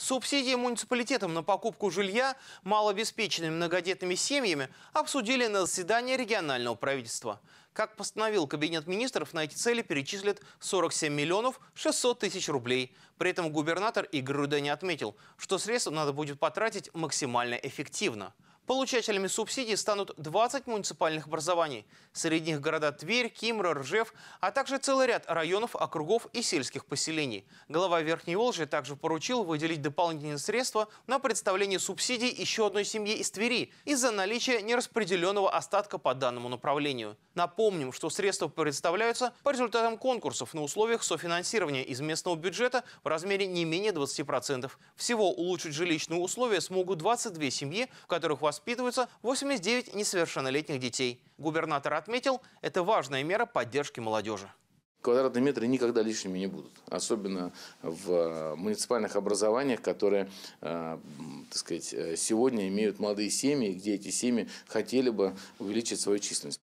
Субсидии муниципалитетам на покупку жилья малообеспеченными многодетными семьями обсудили на заседании регионального правительства. Как постановил Кабинет министров, на эти цели перечислят 47 миллионов 600 тысяч рублей. При этом губернатор Игорь Руденя отметил, что средства надо будет потратить максимально эффективно. Получателями субсидий станут 20 муниципальных образований. Среди них города Тверь, Кимра, Ржев, а также целый ряд районов, округов и сельских поселений. Глава Верхней Волжи также поручил выделить дополнительные средства на представление субсидий еще одной семье из Твери из-за наличия нераспределенного остатка по данному направлению. Напомним, что средства представляются по результатам конкурсов на условиях софинансирования из местного бюджета в размере не менее 20%. Всего улучшить жилищные условия смогут 22 семьи, в которых вас воспитываются 89 несовершеннолетних детей. Губернатор отметил, это важная мера поддержки молодежи. Квадратные метры никогда лишними не будут, особенно в э, муниципальных образованиях, которые, э, так сказать, э, сегодня имеют молодые семьи, где эти семьи хотели бы увеличить свою численность.